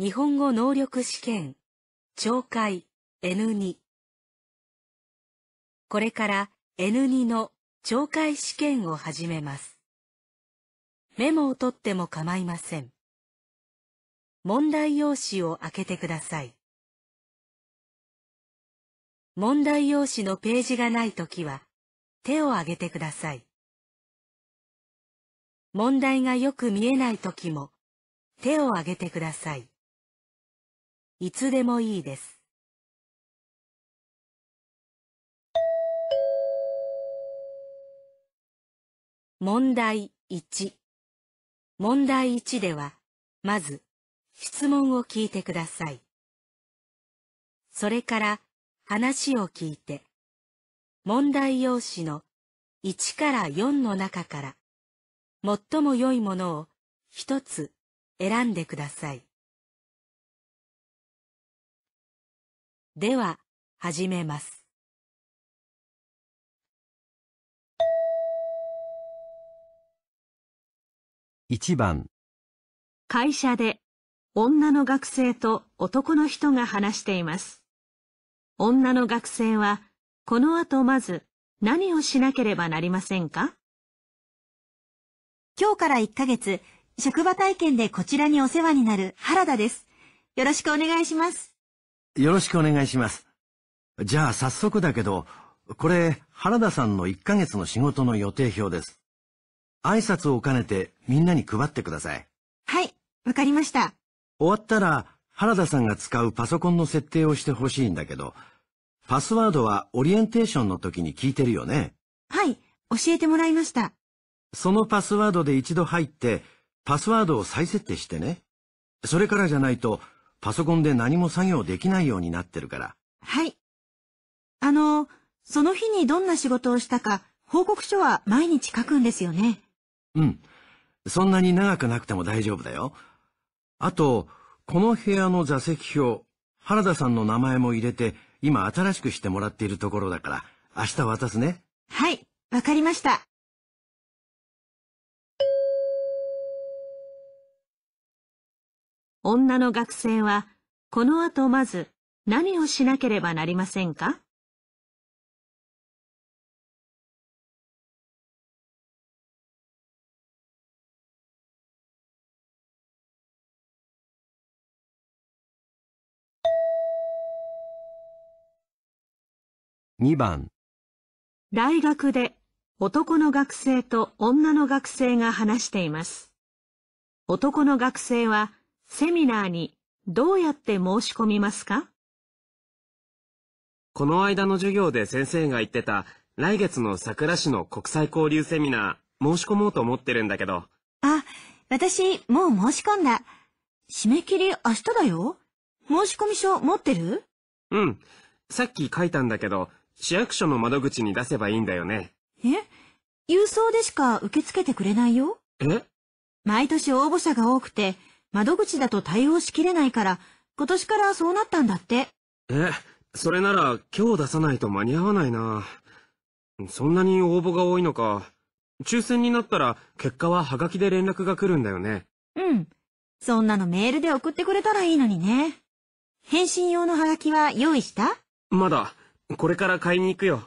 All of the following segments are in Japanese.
日本語能力試験、懲戒 N2。これから N2 の懲戒試験を始めます。メモを取っても構いません。問題用紙を開けてください。問題用紙のページがないときは、手を挙げてください。問題がよく見えないときも、手を挙げてください。いつでもいいです。問題1。問題1では、まず、質問を聞いてください。それから、話を聞いて、問題用紙の1から4の中から、最も良いものを1つ選んでください。では、始めます。一番会社で女の学生と男の人が話しています。女の学生はこの後まず何をしなければなりませんか今日から1ヶ月職場体験でこちらにお世話になる原田です。よろしくお願いします。よろしくお願いします。じゃあ早速だけど、これ原田さんの1ヶ月の仕事の予定表です。挨拶を兼ねてみんなに配ってください。はい、わかりました。終わったら原田さんが使うパソコンの設定をしてほしいんだけど、パスワードはオリエンテーションの時に聞いてるよね。はい、教えてもらいました。そのパスワードで一度入って、パスワードを再設定してね。それからじゃないと、パソコンで何も作業できないようになってるから。はい。あの、その日にどんな仕事をしたか、報告書は毎日書くんですよね。うん。そんなに長くなくても大丈夫だよ。あと、この部屋の座席表、原田さんの名前も入れて、今新しくしてもらっているところだから、明日渡すね。はい、わかりました。女の学生は、この後まず何をしなければなりませんか2番大学で男の学生と女の学生が話しています。男の学生はセミナーにどうやって申し込みますかこの間の授業で先生が言ってた来月の桜市の国際交流セミナー申し込もうと思ってるんだけど。あ、私もう申し込んだ。締め切り明日だよ。申し込み書持ってるうん。さっき書いたんだけど、市役所の窓口に出せばいいんだよね。え郵送でしか受け付けてくれないよ。え毎年応募者が多くて、窓口だと対応しきれないから、今年からそうなったんだって。え、それなら今日出さないと間に合わないな。そんなに応募が多いのか。抽選になったら結果はハガキで連絡が来るんだよね。うん。そんなのメールで送ってくれたらいいのにね。返信用のハガキは用意したまだ。これから買いに行くよ。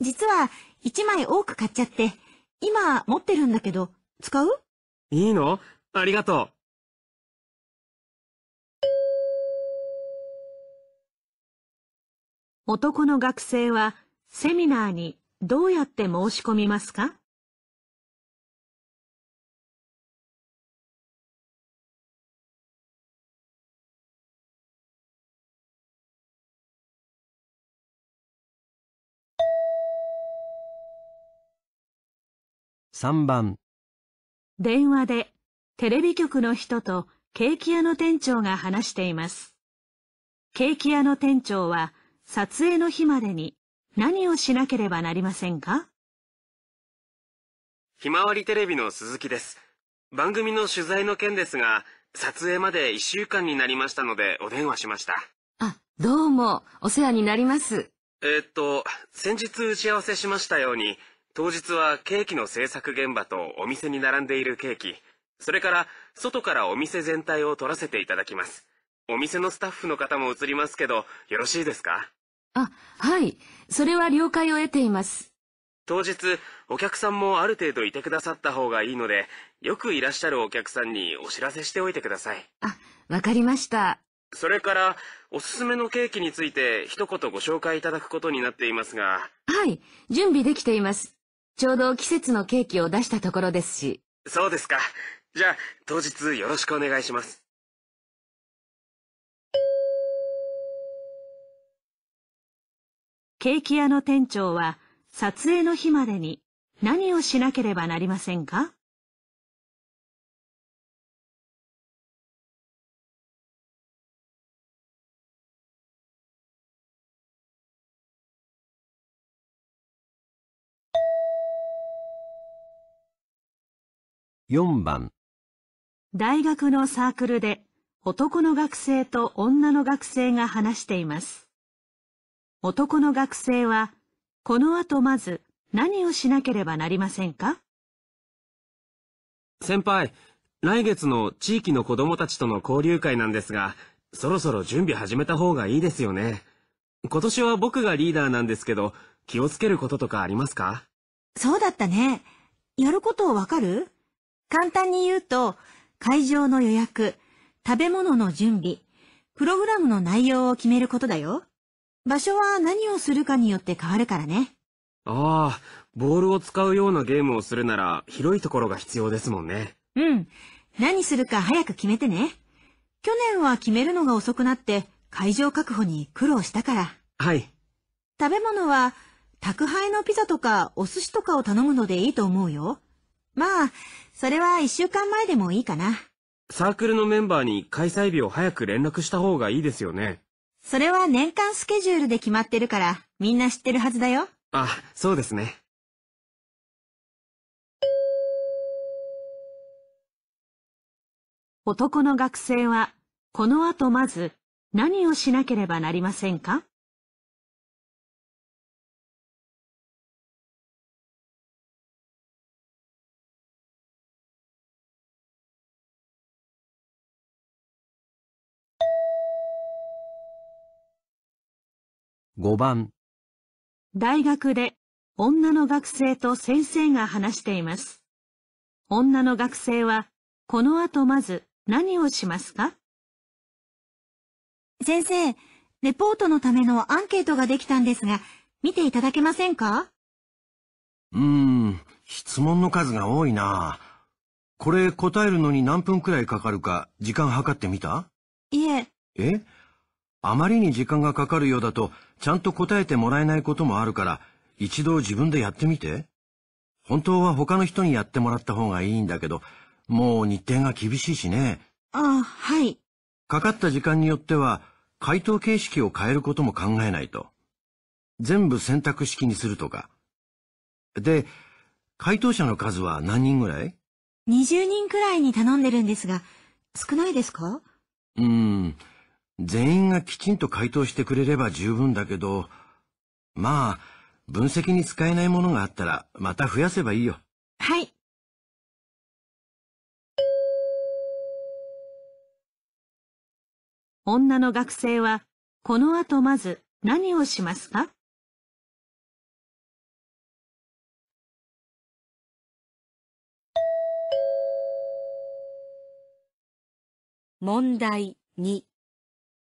実は1枚多く買っちゃって、今持ってるんだけど、使ういいのありがとう。男の学生はセミナーにどうやって申し込みますか3番電話でテレビ局の人とケーキ屋の店長が話しています。ケーキ屋の店長は撮影の日までに何をしなければなりませんかひまわりテレビの鈴木です。番組の取材の件ですが、撮影まで1週間になりましたのでお電話しました。あ、どうも、お世話になります。えー、っと、先日打ち合わせしましたように、当日はケーキの制作現場とお店に並んでいるケーキ、それから外からお店全体を撮らせていただきます。お店のスタッフの方も映りますけど、よろしいですかあ、はい。それは了解を得ています。当日、お客さんもある程度いてくださった方がいいので、よくいらっしゃるお客さんにお知らせしておいてください。あ、わかりました。それから、おすすめのケーキについて一言ご紹介いただくことになっていますが。はい、準備できています。ちょうど季節のケーキを出したところですし。そうですか。じゃあ、当日よろしくお願いします。ケーキ屋の店長は撮影の日までに何をしなければなりませんか4番大学のサークルで男の学生と女の学生が話しています。男の学生は、この後まず何をしなければなりませんか先輩、来月の地域の子供たちとの交流会なんですが、そろそろ準備始めた方がいいですよね。今年は僕がリーダーなんですけど、気をつけることとかありますかそうだったね。やることをわかる簡単に言うと、会場の予約、食べ物の準備、プログラムの内容を決めることだよ。場所は何をするかによって変わるからね。ああ、ボールを使うようなゲームをするなら広いところが必要ですもんね。うん。何するか早く決めてね。去年は決めるのが遅くなって会場確保に苦労したから。はい。食べ物は宅配のピザとかお寿司とかを頼むのでいいと思うよ。まあ、それは1週間前でもいいかな。サークルのメンバーに開催日を早く連絡した方がいいですよね。それは年間スケジュールで決まってるから、みんな知ってるはずだよ。あ、そうですね。男の学生は、この後まず何をしなければなりませんか5番大学で女の学生と先生が話しています。女の学生はこの後まず何をしますか先生、レポートのためのアンケートができたんですが、見ていただけませんかうーん、質問の数が多いな。これ答えるのに何分くらいかかるか時間計ってみたいえ。えあまりに時間がかかるようだと、ちゃんと答えてもらえないこともあるから、一度自分でやってみて。本当は他の人にやってもらった方がいいんだけど、もう日程が厳しいしね。ああ、はい。かかった時間によっては、回答形式を変えることも考えないと。全部選択式にするとか。で、回答者の数は何人ぐらい ?20 人くらいに頼んでるんですが、少ないですかうーん。全員がきちんと回答してくれれば十分だけど、まあ、分析に使えないものがあったら、また増やせばいいよ。はい。女の学生は、この後まず何をしますか問題2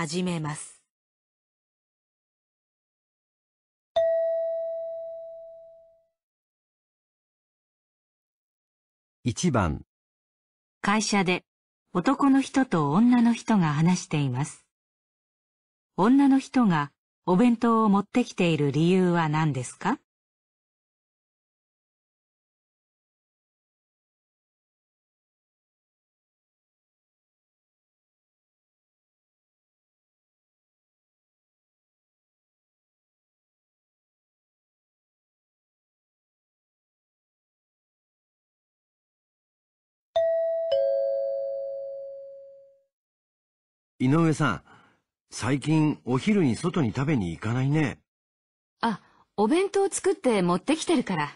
始めます。1番会社で男の人と女の人が話しています。女の人がお弁当を持ってきている理由は何ですか井上さん、最近お昼に外に食べに行かないね。あ、お弁当作って持ってきてるから。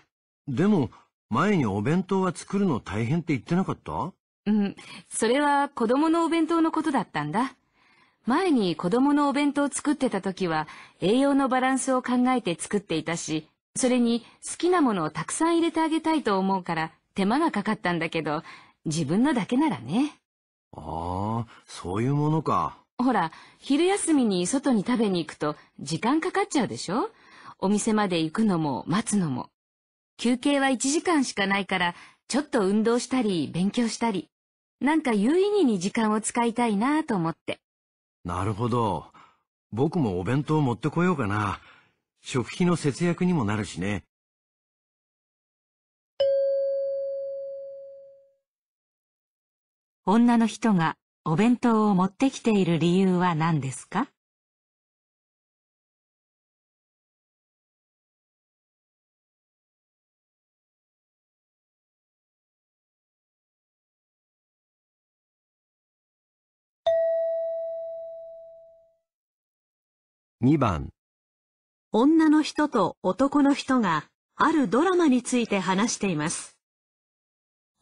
でも、前にお弁当は作るの大変って言ってなかったうん、それは子供のお弁当のことだったんだ。前に子供のお弁当を作ってた時は栄養のバランスを考えて作っていたし、それに好きなものをたくさん入れてあげたいと思うから手間がかかったんだけど、自分のだけならね。ああ、そういうものか。ほら、昼休みに外に食べに行くと時間かかっちゃうでしょお店まで行くのも待つのも。休憩は1時間しかないから、ちょっと運動したり勉強したり、なんか有意義に時間を使いたいなと思って。なるほど。僕もお弁当持ってこようかな。食費の節約にもなるしね。女の人がお弁当を持ってきている理由は何ですか2番女の人と男の人があるドラマについて話しています。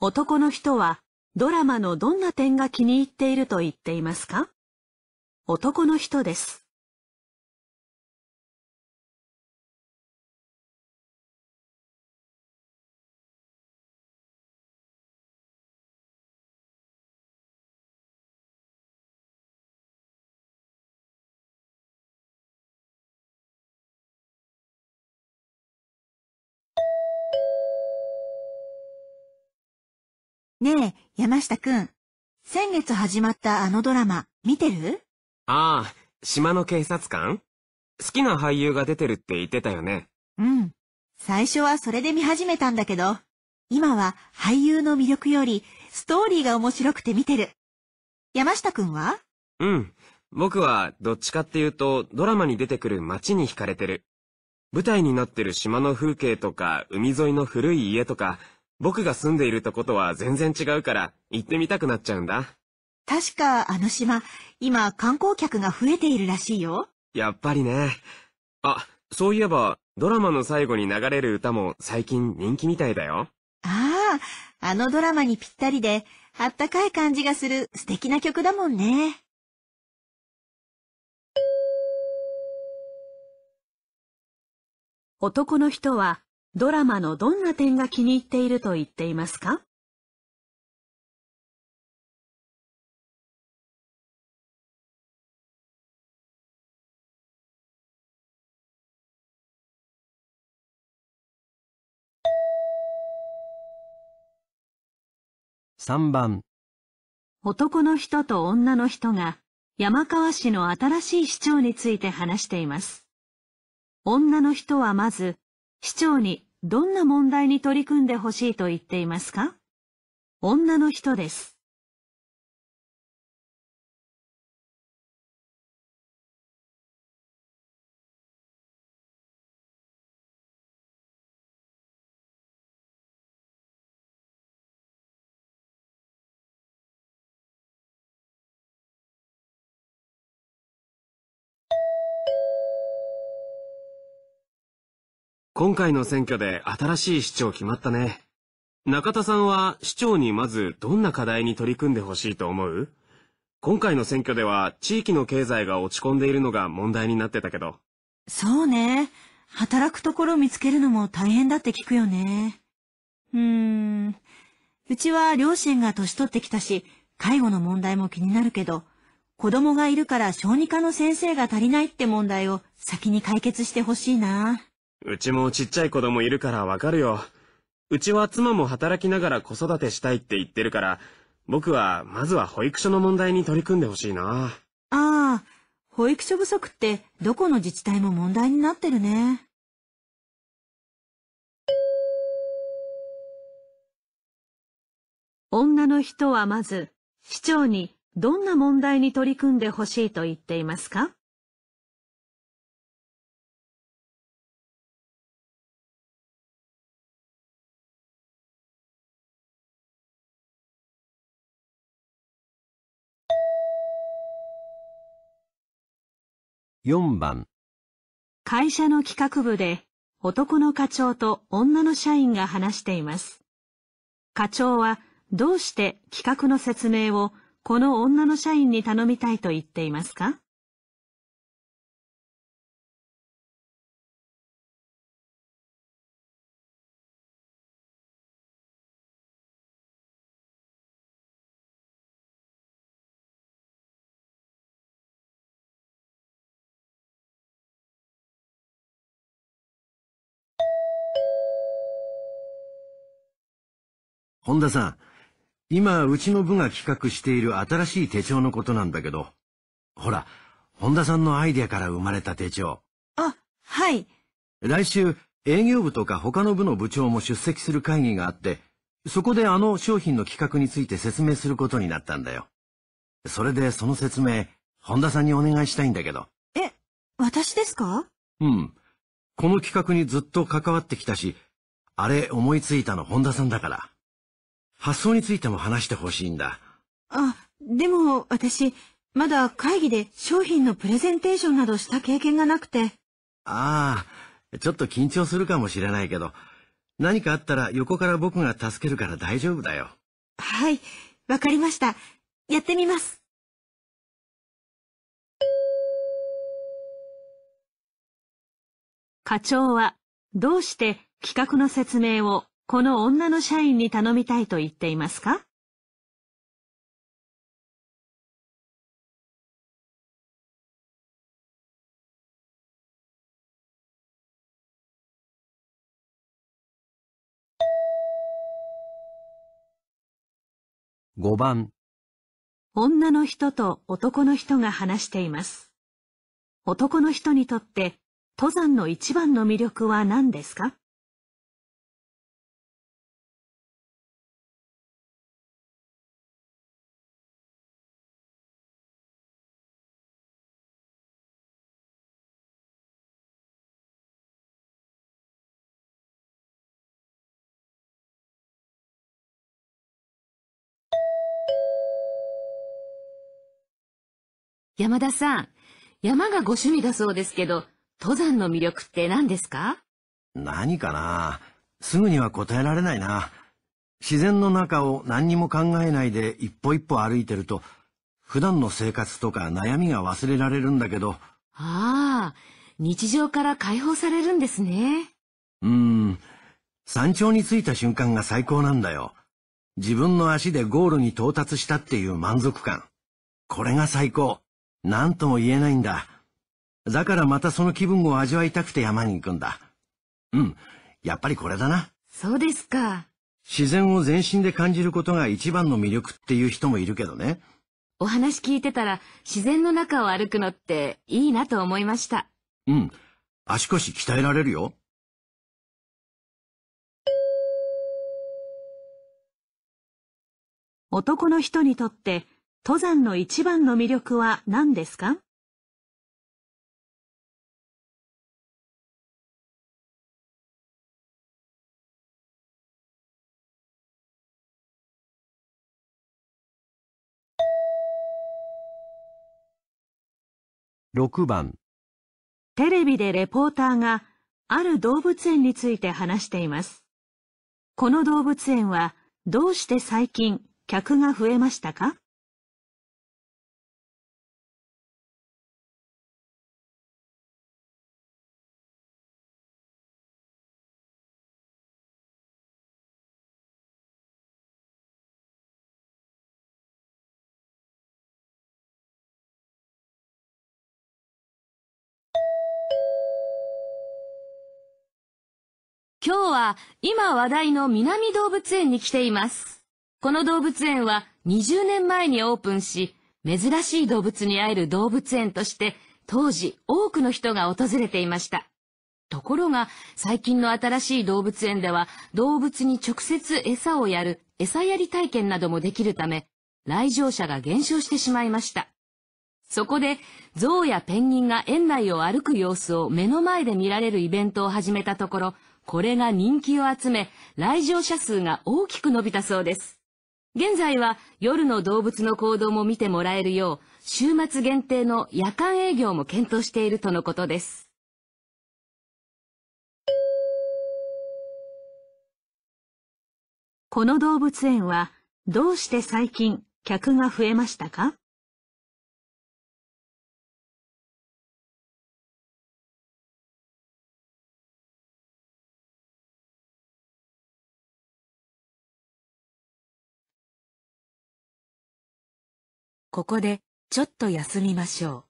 男の人はドラマのどんな点が気に入っていると言っていますか男の人です。ねえ、山下くん。先月始まったあのドラマ、見てるああ、島の警察官好きな俳優が出てるって言ってたよね。うん。最初はそれで見始めたんだけど、今は俳優の魅力よりストーリーが面白くて見てる。山下くんはうん。僕はどっちかっていうとドラマに出てくる街に惹かれてる。舞台になってる島の風景とか海沿いの古い家とか僕が住んでいるとことは全然違うから行ってみたくなっちゃうんだ。確かあの島、今観光客が増えているらしいよ。やっぱりね。あ、そういえば、ドラマの最後に流れる歌も最近人気みたいだよ。ああ、あのドラマにぴったりで、あったかい感じがする素敵な曲だもんね。男の人はドラマのどんな点が気に入っていると言っていますか3番男の人と女の人が山川市の新しい市長について話しています。女の人はまず市長にどんな問題に取り組んでほしいと言っていますか女の人です。今回の選挙で新しい市長決まったね。中田さんは市長にまずどんな課題に取り組んでほしいと思う今回の選挙では地域の経済が落ち込んでいるのが問題になってたけど。そうね。働くところを見つけるのも大変だって聞くよね。うーん。うちは両親が年取ってきたし、介護の問題も気になるけど、子供がいるから小児科の先生が足りないって問題を先に解決してほしいな。うちもちっちゃい子供いるからわかるよ。うちは妻も働きながら子育てしたいって言ってるから、僕はまずは保育所の問題に取り組んでほしいな。ああ、保育所不足ってどこの自治体も問題になってるね。女の人はまず、市長にどんな問題に取り組んでほしいと言っていますか4番会社の企画部で男の課長と女の社員が話しています。課長はどうして企画の説明をこの女の社員に頼みたいと言っていますか本田さん、今、うちの部が企画している新しい手帳のことなんだけど、ほら、本田さんのアイデアから生まれた手帳。あ、はい。来週、営業部とか他の部の部長も出席する会議があって、そこであの商品の企画について説明することになったんだよ。それでその説明、本田さんにお願いしたいんだけど。え、私ですかうん。この企画にずっと関わってきたし、あれ思いついたの本田さんだから。発想についても話してほしいんだ。あ、でも私、まだ会議で商品のプレゼンテーションなどした経験がなくて。ああ、ちょっと緊張するかもしれないけど、何かあったら横から僕が助けるから大丈夫だよ。はい、わかりました。やってみます。課長はどうして企画の説明をこの女の社員に頼みたいと言っていますか5番女の人と男の人が話しています。男の人にとって登山の一番の魅力は何ですか山田さん、山がご趣味だそうですけど、登山の魅力って何ですか何かなすぐには答えられないな。自然の中を何にも考えないで一歩一歩歩いてると、普段の生活とか悩みが忘れられるんだけど。ああ、日常から解放されるんですね。うん、山頂に着いた瞬間が最高なんだよ。自分の足でゴールに到達したっていう満足感。これが最高。何とも言えないんだ。だからまたその気分を味わいたくて山に行くんだ。うん、やっぱりこれだな。そうですか。自然を全身で感じることが一番の魅力っていう人もいるけどね。お話聞いてたら自然の中を歩くのっていいなと思いました。うん、足腰鍛えられるよ。男の人にとって登山の一番の魅力は何ですか6番テレビでレポーターがある動物園について話しています。この動物園はどうして最近客が増えましたかは今話題の南動物園に来ています。この動物園は20年前にオープンし、珍しい動物に会える動物園として当時多くの人が訪れていました。ところが最近の新しい動物園では動物に直接餌をやる餌やり体験などもできるため来場者が減少してしまいました。そこで象やペンギンが園内を歩く様子を目の前で見られるイベントを始めたところこれが人気を集め、来場者数が大きく伸びたそうです。現在は夜の動物の行動も見てもらえるよう、週末限定の夜間営業も検討しているとのことです。この動物園はどうして最近客が増えましたかここで、ちょっと休みましょう。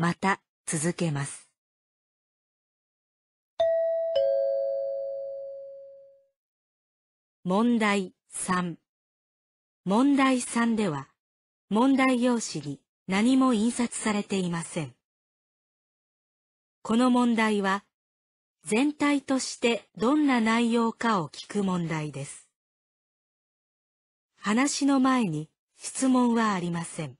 また続けます。問題3問題3では問題用紙に何も印刷されていません。この問題は全体としてどんな内容かを聞く問題です。話の前に質問はありません。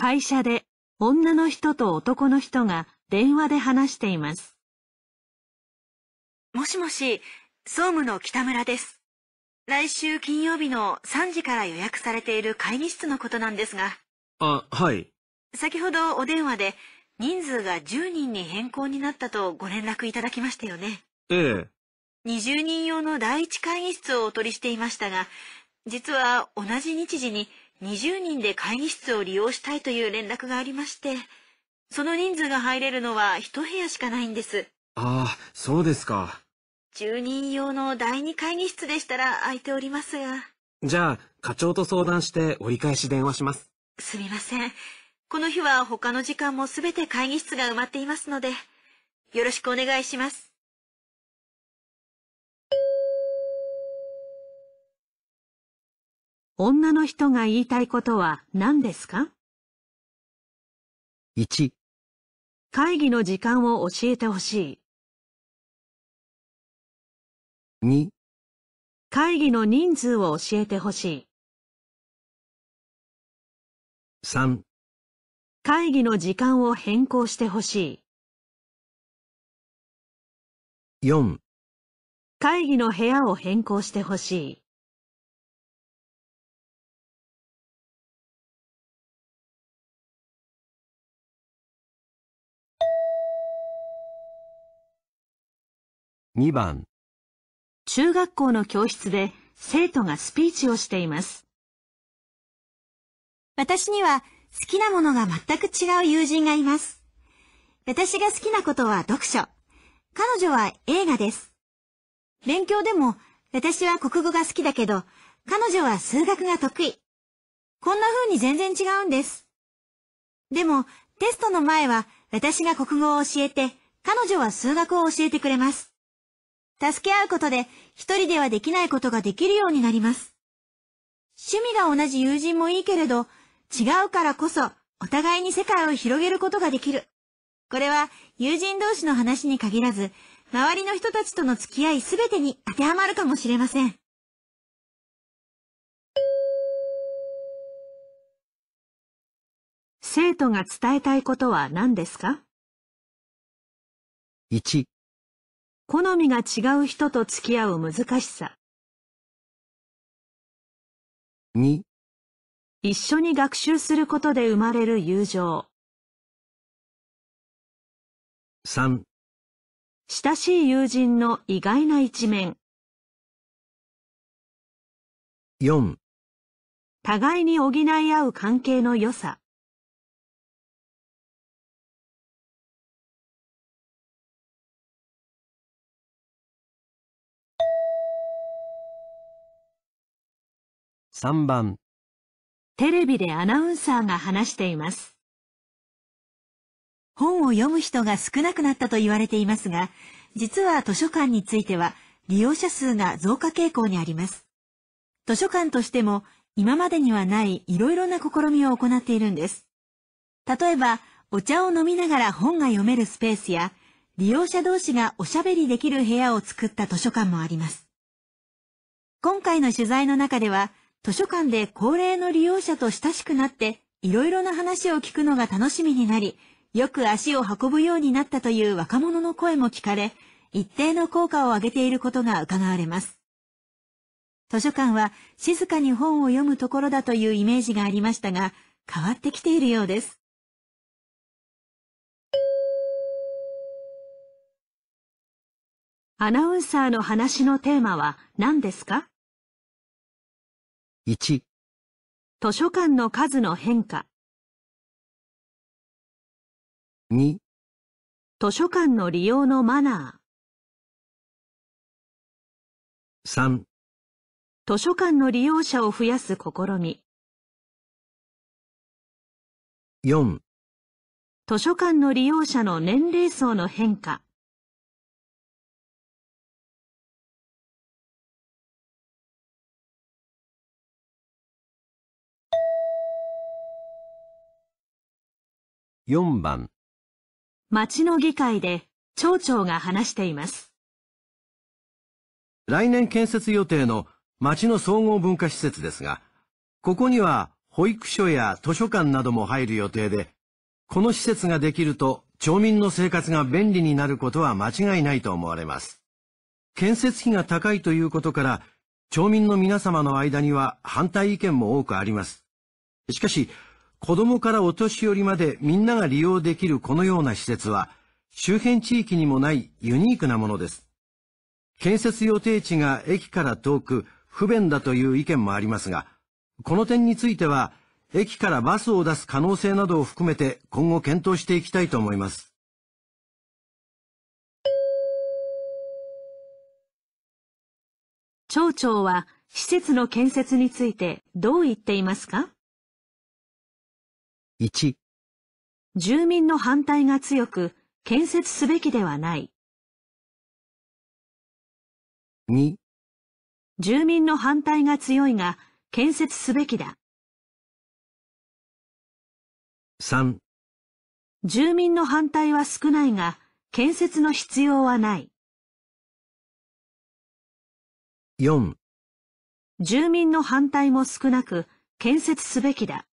会社で女の人と男の人が電話で話しています。もしもし、総務の北村です。来週金曜日の3時から予約されている会議室のことなんですが。あ、はい。先ほどお電話で人数が10人に変更になったとご連絡いただきましたよね。ええ。20人用の第一会議室をお取りしていましたが、実は同じ日時に20人で会議室を利用したいという連絡がありまして、その人数が入れるのは一部屋しかないんです。ああ、そうですか。住人用の第2会議室でしたら空いておりますが。じゃあ、課長と相談して折り返し電話します。すみません。この日は他の時間も全て会議室が埋まっていますので、よろしくお願いします。女の人が言いたいことは何ですか ?1、会議の時間を教えてほしい。2、会議の人数を教えてほしい。3、会議の時間を変更してほしい。4、会議の部屋を変更してほしい。2番中学校の教室で生徒がスピーチをしています。私には好きなものが全く違う友人がいます。私が好きなことは読書。彼女は映画です。勉強でも私は国語が好きだけど、彼女は数学が得意。こんな風に全然違うんです。でも、テストの前は私が国語を教えて、彼女は数学を教えてくれます。助け合うことで一人ではできないことができるようになります。趣味が同じ友人もいいけれど、違うからこそお互いに世界を広げることができる。これは友人同士の話に限らず、周りの人たちとの付き合いすべてに当てはまるかもしれません。生徒が伝えたいことは何ですか ?1、好みが違う人と付き合う難しさ。2一緒に学習することで生まれる友情。3親しい友人の意外な一面。4互いに補い合う関係の良さ。3番テレビでアナウンサーが話しています。本を読む人が少なくなったと言われていますが、実は図書館については利用者数が増加傾向にあります。図書館としても今までにはない色々な試みを行っているんです。例えば、お茶を飲みながら本が読めるスペースや、利用者同士がおしゃべりできる部屋を作った図書館もあります。今回の取材の中では、図書館で高齢の利用者と親しくなって、いろいろな話を聞くのが楽しみになり、よく足を運ぶようになったという若者の声も聞かれ、一定の効果を上げていることが伺われます。図書館は静かに本を読むところだというイメージがありましたが、変わってきているようです。アナウンサーの話のテーマは何ですか1図書館の数の変化2図書館の利用のマナー3図書館の利用者を増やす試み4図書館の利用者の年齢層の変化4番町の議会で町長が話しています。来年建設予定の町の総合文化施設ですが、ここには保育所や図書館なども入る予定で、この施設ができると町民の生活が便利になることは間違いないと思われます。建設費が高いということから、町民の皆様の間には反対意見も多くあります。しかし、子供からお年寄りまでみんなが利用できるこのような施設は、周辺地域にもないユニークなものです。建設予定地が駅から遠く不便だという意見もありますが、この点については、駅からバスを出す可能性などを含めて今後検討していきたいと思います。町長は施設の建設についてどう言っていますか1住民の反対が強く建設すべきではない。2住民の反対が強いが建設すべきだ。3住民の反対は少ないが建設の必要はない。4住民の反対も少なく建設すべきだ。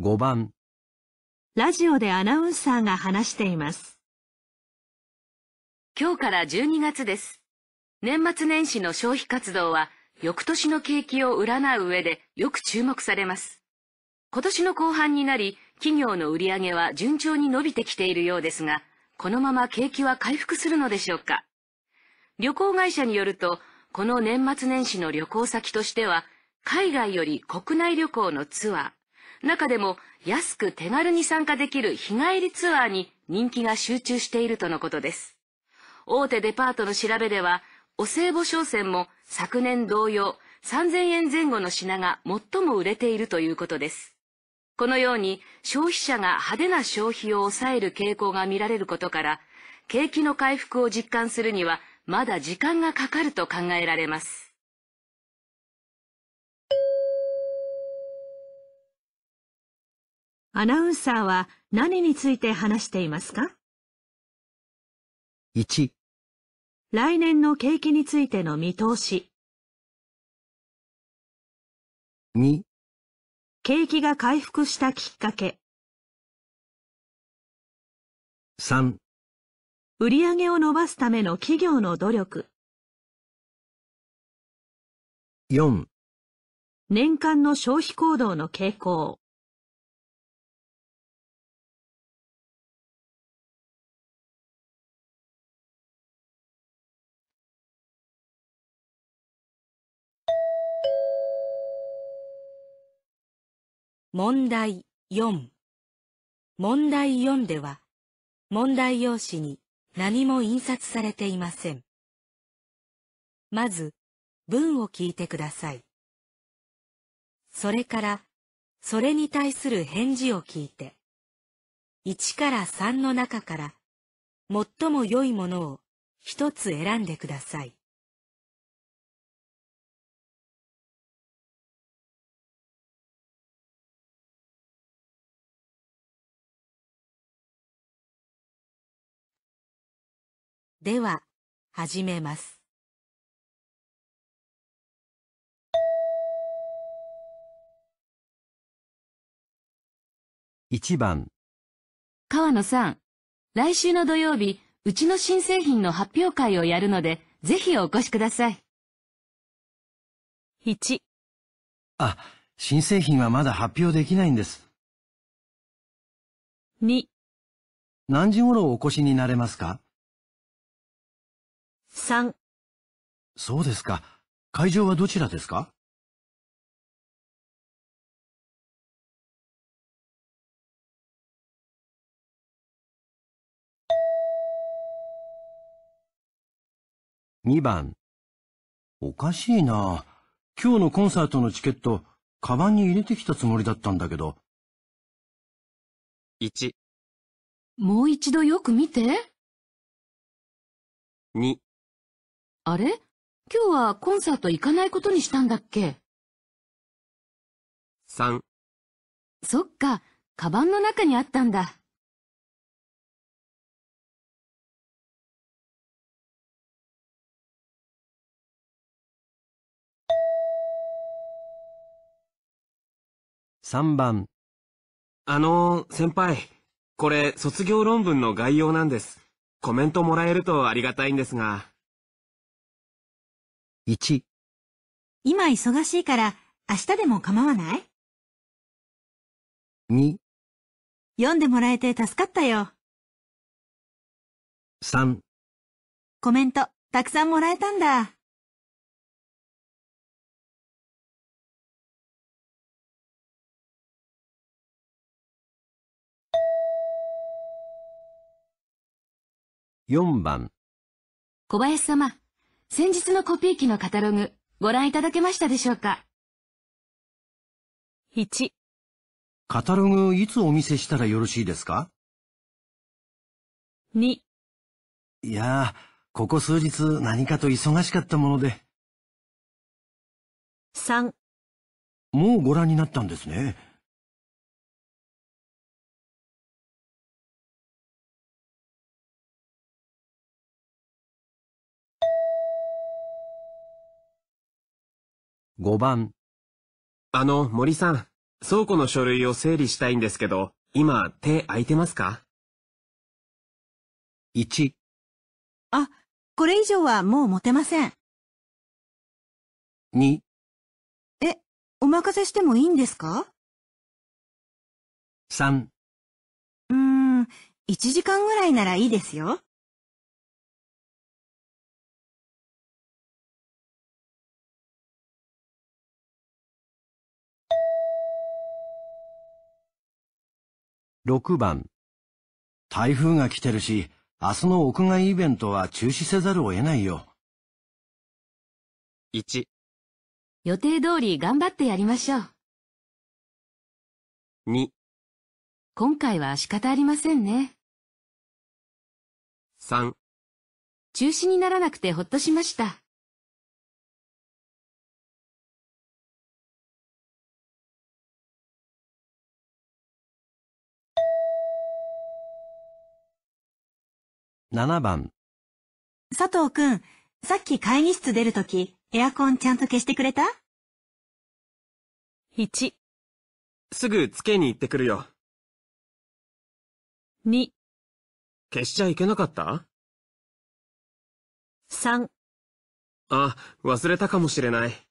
5番ラジオでアナウンサーが話しています。今日から12月です。年末年始の消費活動は、翌年の景気を占う上でよく注目されます。今年の後半になり、企業の売り上げは順調に伸びてきているようですが、このまま景気は回復するのでしょうか。旅行会社によると、この年末年始の旅行先としては、海外より国内旅行のツアー、中でも安く手軽に参加できる日帰りツアーに人気が集中しているとのことです。大手デパートの調べでは、お歳暮商戦も昨年同様3000円前後の品が最も売れているということです。このように消費者が派手な消費を抑える傾向が見られることから、景気の回復を実感するにはまだ時間がかかると考えられます。アナウンサーは何について話していますか ?1、来年の景気についての見通し。2、景気が回復したきっかけ。3、売上を伸ばすための企業の努力。4、年間の消費行動の傾向。問題4問題4では問題用紙に何も印刷されていません。まず文を聞いてください。それからそれに対する返事を聞いて1から3の中から最も良いものを一つ選んでください。では、始めます。一番川野さん、来週の土曜日、うちの新製品の発表会をやるので、ぜひお越しください。1あ、新製品はまだ発表できないんです。2何時頃お越しになれますか3そうですか。会場はどちらですか2番おかしいな。今日のコンサートのチケット、カバンに入れてきたつもりだったんだけど。1もう一度よく見て。2あれ今日はコンサート行かないことにしたんだっけ ?3 そっか、カバンの中にあったんだ。3番あの先輩、これ卒業論文の概要なんです。コメントもらえるとありがたいんですが。1今忙しいから明日でも構わない2読んでもらえて助かったよ。3コメントたくさんもらえたんだ。4番小林様、先日のコピー機のカタログ、ご覧いただけましたでしょうか ?1、カタログいつお見せしたらよろしいですか2、いやここ数日何かと忙しかったもので。3、もうご覧になったんですね。5番。あの、森さん、倉庫の書類を整理したいんですけど、今、手空いてますか ?1。あ、これ以上はもう持てません。2。え、お任せしてもいいんですか ?3。うーん、1時間ぐらいならいいですよ。6番台風が来てるし、明日の屋外イベントは中止せざるを得ないよ。1、予定通り頑張ってやりましょう。2、今回は仕方ありませんね。3、中止にならなくてほっとしました。7番佐藤くん、さっき会議室出るとき、エアコンちゃんと消してくれた ?1、すぐつけに行ってくるよ。2、消しちゃいけなかった3、あ、忘れたかもしれない。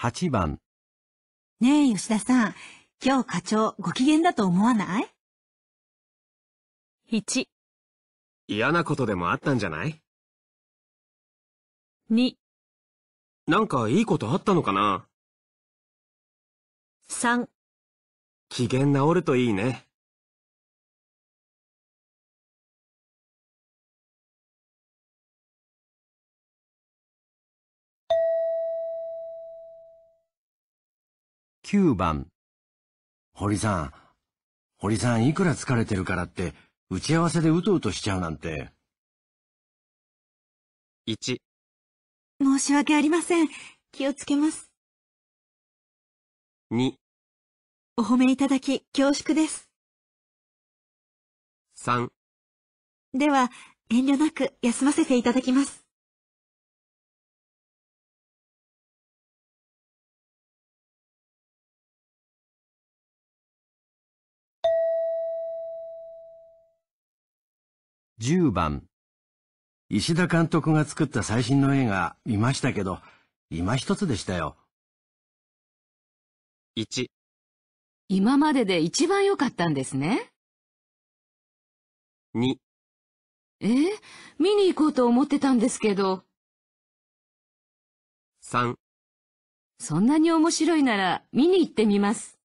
8番ねえ、吉田さん。今日課長ご機嫌だと思わない ?1、嫌なことでもあったんじゃない2、なんかいいことあったのかな3、機嫌直るといいね。9番。堀さん、堀さんいくら疲れてるからって、打ち合わせでうとうとしちゃうなんて。1。申し訳ありません。気をつけます。2。お褒めいただき恐縮です。3。では、遠慮なく休ませていただきます。10番石田監督が作った最新の映画見ましたけど、今一つでしたよ。1今までで一番良かったんですね。2えー、見に行こうと思ってたんですけど。3そんなに面白いなら見に行ってみます。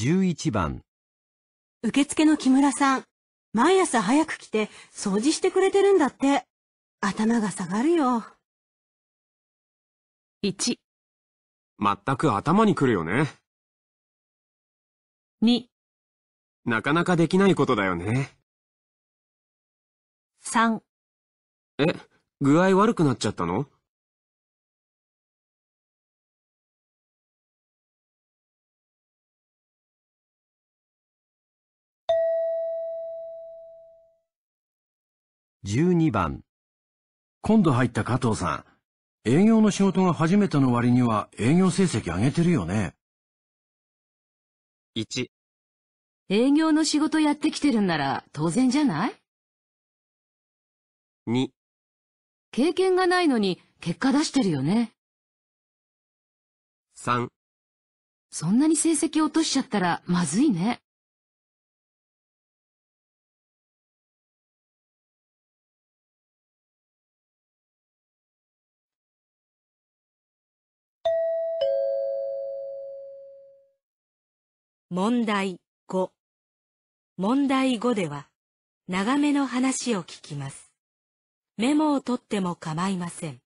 11番受付の木村さん、毎朝早く来て掃除してくれてるんだって。頭が下がるよ。1っく頭にくるよね。2なかなかできないことだよね。3え、具合悪くなっちゃったの12番。今度入った加藤さん、営業の仕事が初めての割には営業成績上げてるよね。1。営業の仕事やってきてるんなら当然じゃない ?2。経験がないのに結果出してるよね。3。そんなに成績落としちゃったらまずいね。問題5問題5では長めの話を聞きます。メモを取っても構いません。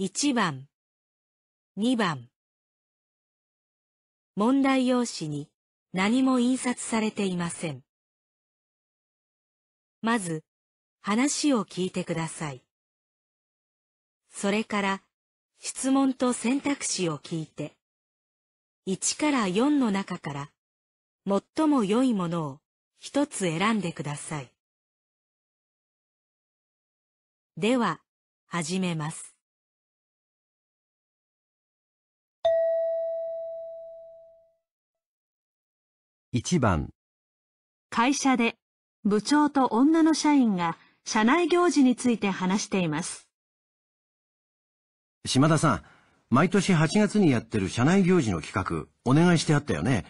1番2番問題用紙に何も印刷されていません。まず話を聞いてください。それから質問と選択肢を聞いて1から4の中から、最も良いものを一つ選んでください。では、始めます。1番会社で部長と女の社員が社内行事について話しています。島田さん、毎年8月にやってる社内行事の企画、お願いしてあったよね。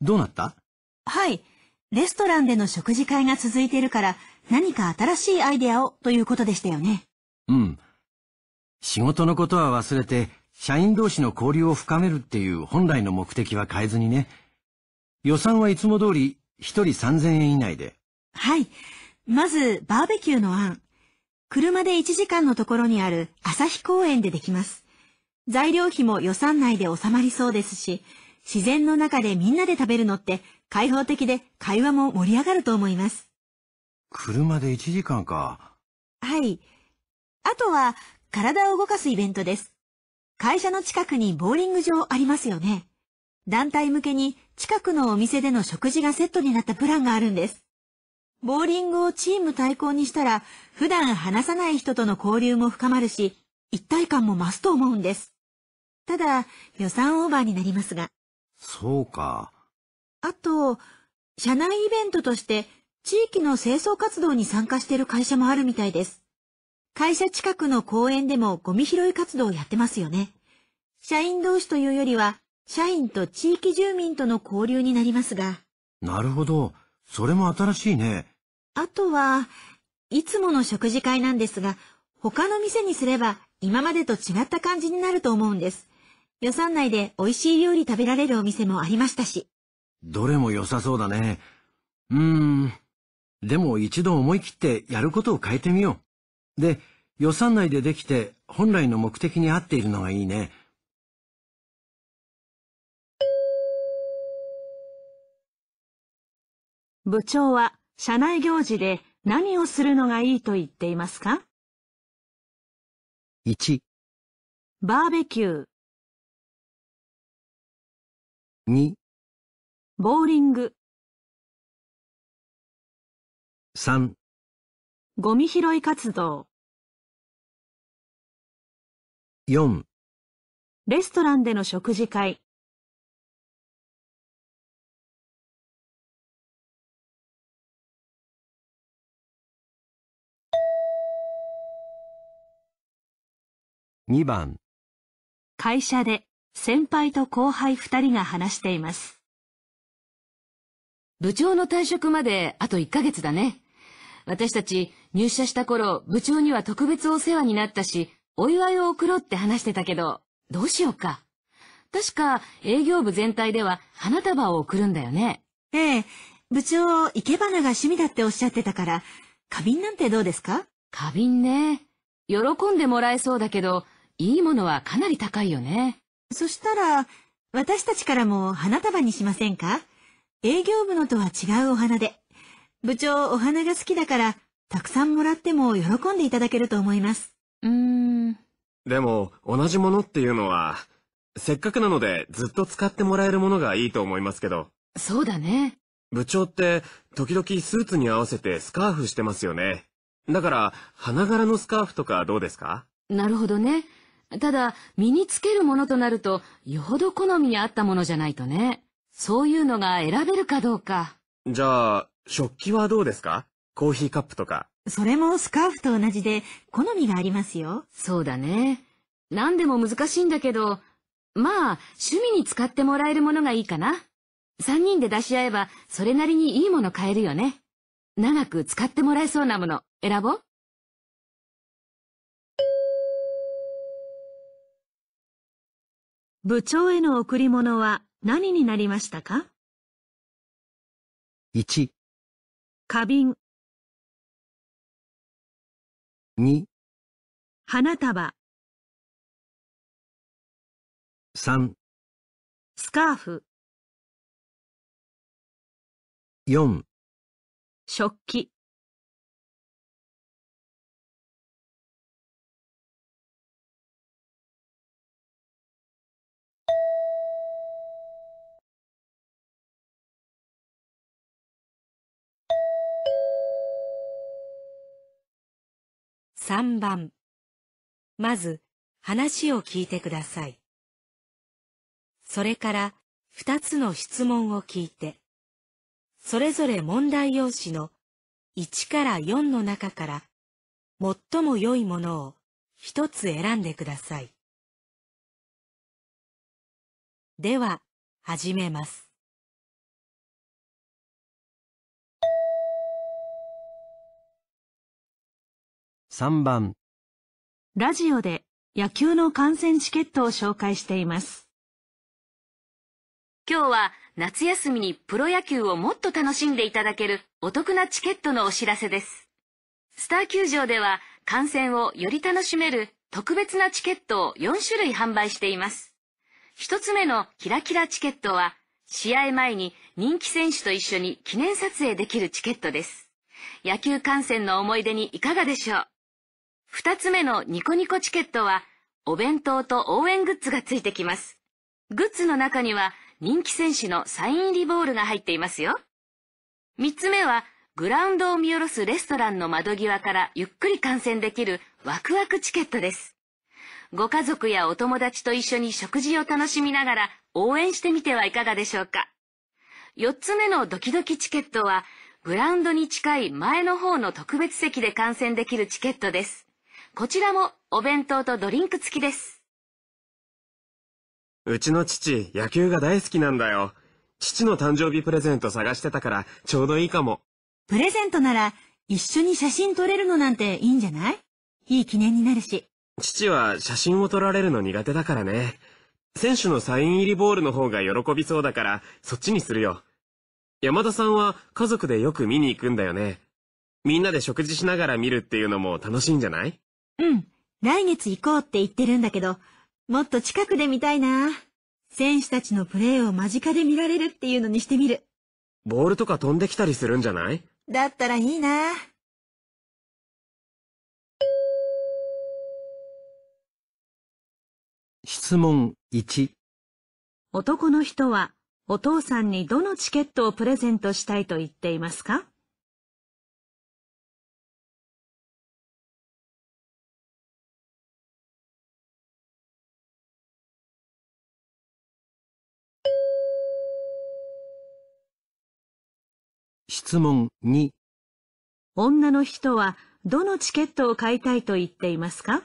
どうなったはい。レストランでの食事会が続いているから、何か新しいアイデアをということでしたよね。うん。仕事のことは忘れて、社員同士の交流を深めるっていう本来の目的は変えずにね。予算はいつも通り、一人3000円以内で。はい。まず、バーベキューの案。車で1時間のところにある朝日公園でできます。材料費も予算内で収まりそうですし、自然の中でみんなで食べるのって開放的で会話も盛り上がると思います。車で1時間か。はい。あとは、体を動かすイベントです。会社の近くにボーリング場ありますよね。団体向けに近くのお店での食事がセットになったプランがあるんです。ボーリングをチーム対抗にしたら、普段話さない人との交流も深まるし、一体感も増すと思うんです。ただ、予算オーバーになりますが。そうか。あと、社内イベントとして地域の清掃活動に参加している会社もあるみたいです。会社近くの公園でもゴミ拾い活動をやってますよね。社員同士というよりは、社員と地域住民との交流になりますが。なるほど。それも新しいね。あとは、いつもの食事会なんですが、他の店にすれば今までと違った感じになると思うんです。予算内で美味しい料理食べられるお店もありましたし。どれも良さそうだね。うーん。でも一度思い切ってやることを変えてみよう。で、予算内でできて本来の目的に合っているのがいいね。部長は社内行事で何をするのがいいと言っていますか ?1 バーベキュー2ボーリング3ゴミ拾い活動4レストランでの食事会2番会社で先輩と後輩二人が話しています。部長の退職まであと1ヶ月だね。私たち入社した頃、部長には特別お世話になったし、お祝いを送ろうって話してたけど、どうしようか。確か営業部全体では花束を贈るんだよね。ええ。部長、生け花が趣味だっておっしゃってたから、花瓶なんてどうですか花瓶ね。喜んでもらえそうだけど、いいものはかなり高いよね。そしたら、私たちからも花束にしませんか営業部のとは違うお花で。部長お花が好きだから、たくさんもらっても喜んでいただけると思います。うーん。でも、同じものっていうのは、せっかくなのでずっと使ってもらえるものがいいと思いますけど。そうだね。部長って、時々スーツに合わせてスカーフしてますよね。だから、花柄のスカーフとかどうですかなるほどね。ただ、身につけるものとなると、よほど好みに合ったものじゃないとね。そういうのが選べるかどうか。じゃあ、食器はどうですかコーヒーカップとか。それもスカーフと同じで、好みがありますよ。そうだね。何でも難しいんだけど、まあ、趣味に使ってもらえるものがいいかな。三人で出し合えば、それなりにいいもの買えるよね。長く使ってもらえそうなもの、選ぼう。部長への贈り物は何になりましたか ?1、花瓶、2、花束、3、スカーフ、4、食器。3番。まず、話を聞いてください。それから、2つの質問を聞いて、それぞれ問題用紙の1から4の中から、最も良いものを1つ選んでください。では、始めます。3番ラジオで野球の観戦チケットを紹介しています。今日は夏休みにプロ野球をもっと楽しんでいただけるお得なチケットのお知らせです。スター球場では観戦をより楽しめる特別なチケットを4種類販売しています。1つ目のキラキラチケットは試合前に人気選手と一緒に記念撮影できるチケットです。野球観戦の思い出にいかがでしょう二つ目のニコニコチケットは、お弁当と応援グッズがついてきます。グッズの中には、人気選手のサイン入りボールが入っていますよ。三つ目は、グラウンドを見下ろすレストランの窓際からゆっくり観戦できるワクワクチケットです。ご家族やお友達と一緒に食事を楽しみながら応援してみてはいかがでしょうか。四つ目のドキドキチケットは、グラウンドに近い前の方の特別席で観戦できるチケットです。こちらもお弁当とドリンク付きです。うちの父、野球が大好きなんだよ。父の誕生日プレゼント探してたから、ちょうどいいかも。プレゼントなら、一緒に写真撮れるのなんていいんじゃないいい記念になるし。父は写真を撮られるの苦手だからね。選手のサイン入りボールの方が喜びそうだから、そっちにするよ。山田さんは家族でよく見に行くんだよね。みんなで食事しながら見るっていうのも楽しいんじゃないうん、来月行こうって言ってるんだけど、もっと近くで見たいな。選手たちのプレーを間近で見られるっていうのにしてみる。ボールとか飛んできたりするんじゃないだったらいいな。質問1男の人はお父さんにどのチケットをプレゼントしたいと言っていますか質問2女の人はどのチケットを買いたいと言っていますか